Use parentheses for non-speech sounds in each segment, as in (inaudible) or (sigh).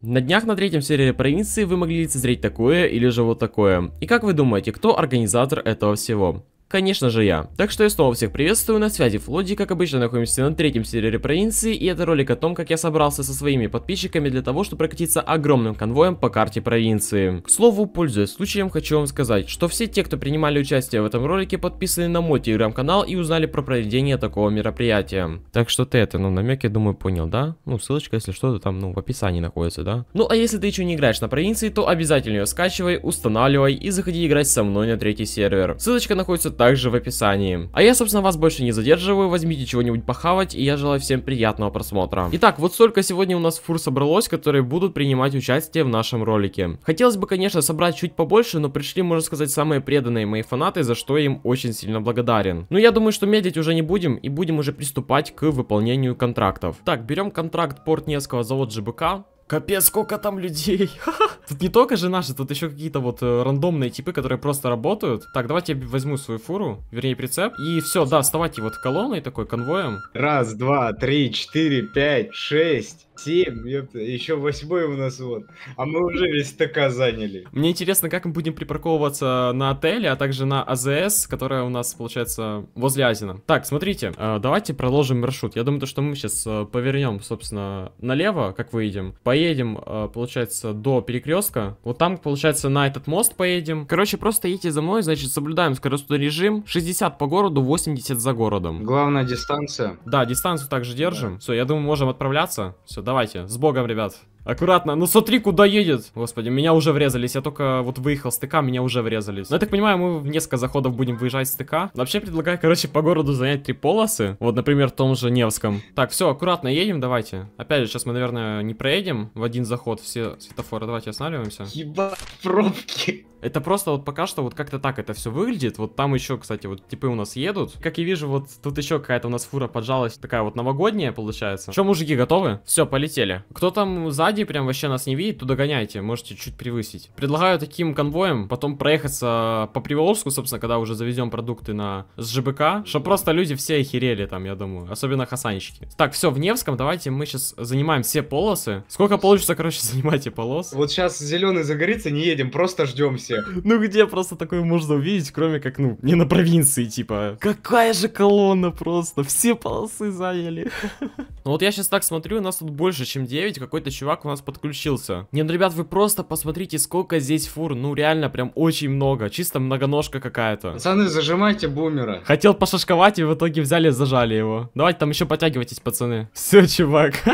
На днях на третьем сериале провинции вы могли лицезреть такое или же вот такое. И как вы думаете, кто организатор этого всего? Конечно же я. Так что я снова всех приветствую, на связи Флоди, как обычно находимся на третьем сервере провинции, и это ролик о том, как я собрался со своими подписчиками для того, чтобы прокатиться огромным конвоем по карте провинции. К слову, пользуясь случаем, хочу вам сказать, что все те, кто принимали участие в этом ролике, подписаны на мой телеграм-канал и узнали про проведение такого мероприятия. Так что ты это, ну намек, я думаю, понял, да? Ну ссылочка, если что, то там, ну в описании находится, да? Ну а если ты еще не играешь на провинции, то обязательно ее скачивай, устанавливай и заходи играть со мной на третий сервер. Ссылочка находится также в описании. А я, собственно, вас больше не задерживаю, возьмите чего-нибудь похавать, и я желаю всем приятного просмотра. Итак, вот столько сегодня у нас фур собралось, которые будут принимать участие в нашем ролике. Хотелось бы, конечно, собрать чуть побольше, но пришли, можно сказать, самые преданные мои фанаты, за что я им очень сильно благодарен. Но я думаю, что медлить уже не будем, и будем уже приступать к выполнению контрактов. Так, берем контракт порт Невского завод ЖБК, Капец, сколько там людей. (laughs) Тут не только же наши, тут еще какие-то вот э, рандомные типы, которые просто работают. Так, давайте я возьму свою фуру, вернее прицеп. И все, да, вставайте вот колонной такой, конвоем. Раз, два, три, четыре, пять, шесть. 7, еще восьмой у нас вот. А мы уже весь ТК заняли. Мне интересно, как мы будем припарковываться на отеле, а также на АЗС, которая у нас, получается, возле Азина. Так, смотрите, э, давайте продолжим маршрут. Я думаю, то, что мы сейчас э, повернем, собственно, налево, как выйдем. Поедем поедем, э, получается, до перекрестка. Вот там, получается, на этот мост поедем. Короче, просто едьте за мной, значит, соблюдаем скоростной режим. 60 по городу, 80 за городом. Главная дистанция. Да, дистанцию также держим. Да. Все, я думаю, можем отправляться. Все, давайте. С Богом, ребят. Аккуратно. Ну смотри, куда едет. Господи, меня уже врезались. Я только вот выехал с ТК, меня уже врезались. Ну я так понимаю, мы в несколько заходов будем выезжать с ТК. Вообще предлагаю, короче, по городу занять три полосы. Вот, например, в том же Невском. Так, все, аккуратно едем, давайте. Опять же, сейчас мы, наверное, не проедем в один заход все светофоры. Давайте останавливаемся. Ебать, пробки. Это просто вот пока что вот как-то так это все выглядит. Вот там еще, кстати, вот типы у нас едут. Как я вижу, вот тут еще какая-то у нас фура поджалась. Такая вот новогодняя получается. Что, мужики, готовы? Все, полетели. Кто там за сзади прям вообще нас не видит, то догоняйте, можете чуть превысить. Предлагаю таким конвоем потом проехаться по Приволжску, собственно, когда уже завезем продукты на с ЖБК, что просто люди все охерели там, я думаю, особенно хасанщики. Так, все, в Невском давайте мы сейчас занимаем все полосы. Сколько получится, короче, (laughs) занимайте полос? Вот сейчас зеленый загорится, не едем, просто ждем всех. Ну где просто такое можно увидеть, кроме как, ну, не на провинции, типа. Какая же колонна просто, все полосы заняли. (laughs) Ну вот я сейчас так смотрю, нас тут больше, чем 9, какой-то чувак чувак у нас подключился. Не, ну, ребят, вы просто посмотрите, сколько здесь фур. Ну, реально, прям очень много. Чисто многоножка какая-то. Пацаны, зажимайте бумера. Хотел пошашковать, и в итоге взяли, зажали его. Давайте там еще подтягивайтесь, пацаны. Все, чувак. (laughs)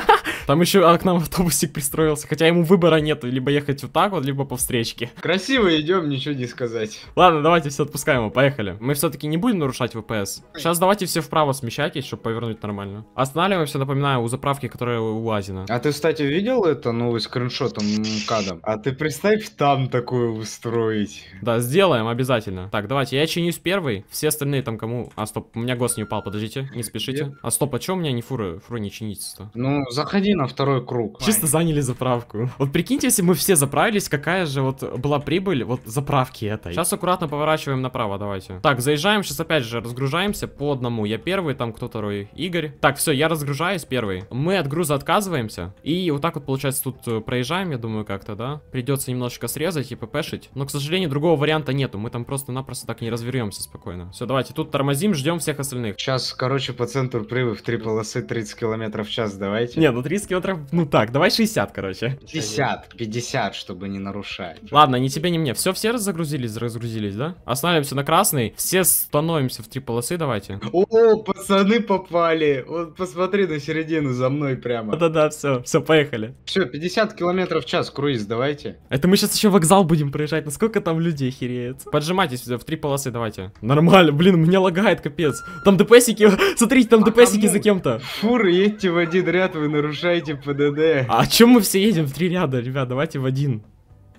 Там еще а, к нам автобусик пристроился, хотя ему выбора нету, либо ехать вот так вот, либо по встречке. Красиво идем, ничего не сказать. Ладно, давайте все отпускаем его, поехали. Мы все-таки не будем нарушать ВПС. Сейчас давайте все вправо смещайтесь, чтобы повернуть нормально. Останавливаемся, напоминаю, у заправки, которая у Азина. А ты, кстати, видел это новый ну, скриншотом кадом? А ты представь там такую устроить. Да, сделаем обязательно. Так, давайте, я чинюсь первый, все остальные там кому... А, стоп, у меня гос не упал, подождите, не спешите. А, стоп, а что у меня не фура, фура не чинится-то? Ну, заходи на второй круг. Чисто заняли заправку. Вот прикиньте, если мы все заправились, какая же вот была прибыль вот заправки этой. Сейчас аккуратно поворачиваем направо, давайте. Так, заезжаем, сейчас опять же разгружаемся по одному. Я первый, там кто второй? Игорь. Так, все, я разгружаюсь первый. Мы от груза отказываемся. И вот так вот, получается, тут э, проезжаем, я думаю, как-то, да? Придется немножечко срезать и ппшить. Но, к сожалению, другого варианта нету. Мы там просто-напросто так не развернемся спокойно. Все, давайте, тут тормозим, ждем всех остальных. Сейчас, короче, по центру привыв три полосы 30 километров в час, давайте. Не, ну 30 30 километров, ну так, давай 60, короче. 50, 50, чтобы не нарушать. Ладно, ни тебе, ни мне. Все, все разгрузились, разгрузились, да? Останавливаемся на красный, все становимся в три полосы, давайте. О, пацаны попали, вот посмотри на середину, за мной прямо. Да-да, все, все, поехали. Все, 50 километров в час, круиз, давайте. Это мы сейчас еще вокзал будем проезжать, насколько там людей хереет. Поджимайтесь в три полосы, давайте. Нормально, блин, меня лагает, капец. Там ДПСики, (laughs) смотрите, там а ДПСики кому? за кем-то. Фуры, едьте в один ряд, вы нарушаете Давайте ПДД. А чем мы все едем в три ряда, ребят? Давайте в один.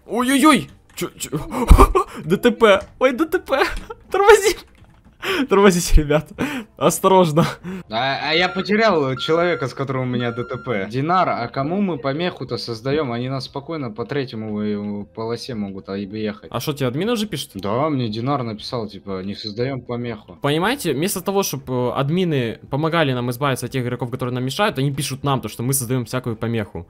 Ой-ой-ой! (laughs) ДТП! Ой, ДТП! (laughs) Тормози! (laughs) Тормозите, ребят. Осторожно. А, а я потерял человека, с которым у меня ДТП. Динар, а кому мы помеху-то создаем? Они нас спокойно по третьему э, полосе могут объехать. А что, тебе админ уже пишет? Да, мне Динар написал, типа, не создаем помеху. Понимаете, вместо того, чтобы э, админы помогали нам избавиться от тех игроков, которые нам мешают, они пишут нам то, что мы создаем всякую помеху.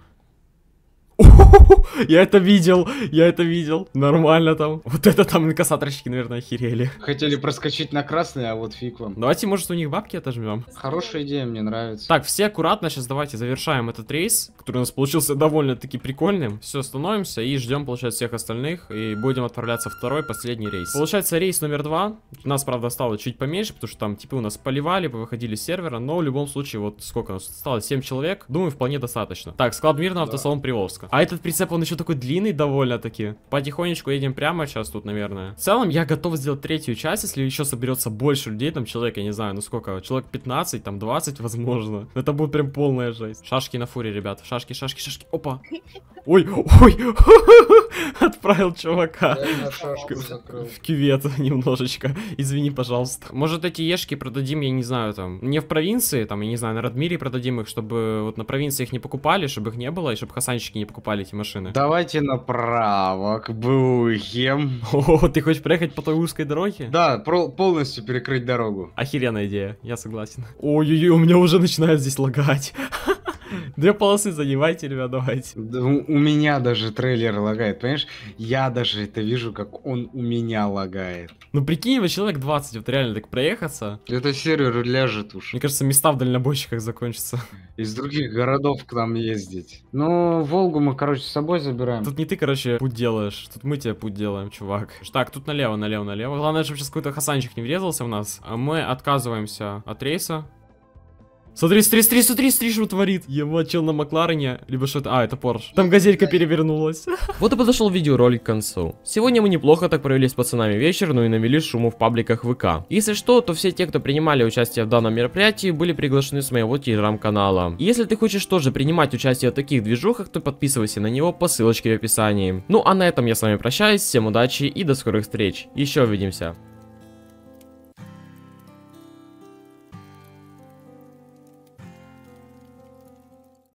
(laughs) Я это видел, я это видел. Нормально там. Вот это там инкассаторщики, наверное, охерели. Хотели проскочить на красный, а вот фиг вам. Давайте, может, у них бабки отожмем. Хорошая идея, мне нравится. Так, все аккуратно, сейчас давайте завершаем этот рейс, который у нас получился довольно-таки прикольным. Все, становимся и ждем, получается, всех остальных. И будем отправляться второй, последний рейс. Получается, рейс номер два. У нас, правда, стало чуть поменьше, потому что там типа у нас поливали, выходили с сервера. Но в любом случае, вот сколько у нас осталось? 7 человек. Думаю, вполне достаточно. Так, склад мирного да. автосалон Приволжска. А этот прицеп, он еще такой длинный довольно-таки. Потихонечку едем прямо сейчас тут, наверное. В целом, я готов сделать третью часть, если еще соберется больше людей, там человек, я не знаю, ну сколько, человек 15, там 20, (laughs) возможно. Это будет прям полная жесть. Шашки на фуре, ребят. Шашки, шашки, шашки. Опа. Ой, ой. (laughs) (laughs) отправил чувака в кювет (laughs) немножечко. Извини, пожалуйста. Может, эти ешки продадим, я не знаю, там, не в провинции, там, я не знаю, на Радмире продадим их, чтобы вот на провинции их не покупали, чтобы их не было, и чтобы хасанчики не покупали эти машины. Давайте направо к Бухем. (laughs) О, ты хочешь проехать по той узкой дороге? Да, про полностью перекрыть дорогу. Охеренная идея, я согласен. Ой-ой-ой, у меня уже начинает здесь лагать. (laughs) Две полосы занимайте, ребят, давайте. у меня даже трейлер лагает, понимаешь? Я даже это вижу, как он у меня лагает. Ну прикинь, его человек 20, вот реально так проехаться. Это сервер ляжет уж. Мне кажется, места в дальнобойщиках закончатся. (laughs) Из других городов к нам ездить. Ну, Волгу мы, короче, с собой забираем. Тут не ты, короче, путь делаешь. Тут мы тебе путь делаем, чувак. Так, тут налево, налево, налево. Главное, чтобы сейчас какой-то хасанчик не врезался в нас. А мы отказываемся от рейса. Смотри, смотри, смотри, смотри, смотри, что творит. Его чел на Макларене, либо что-то... А, это Порш. Там газелька перевернулась. (laughs) Вот и подошел видеоролик к концу. Сегодня мы неплохо так провели с пацанами вечер, ну и навели шуму в пабликах ВК. Если что, то все те, кто принимали участие в данном мероприятии, были приглашены с моего телеграм-канала. Если ты хочешь тоже принимать участие в таких движухах, то подписывайся на него по ссылочке в описании. Ну а на этом я с вами прощаюсь, всем удачи и до скорых встреч. Еще увидимся.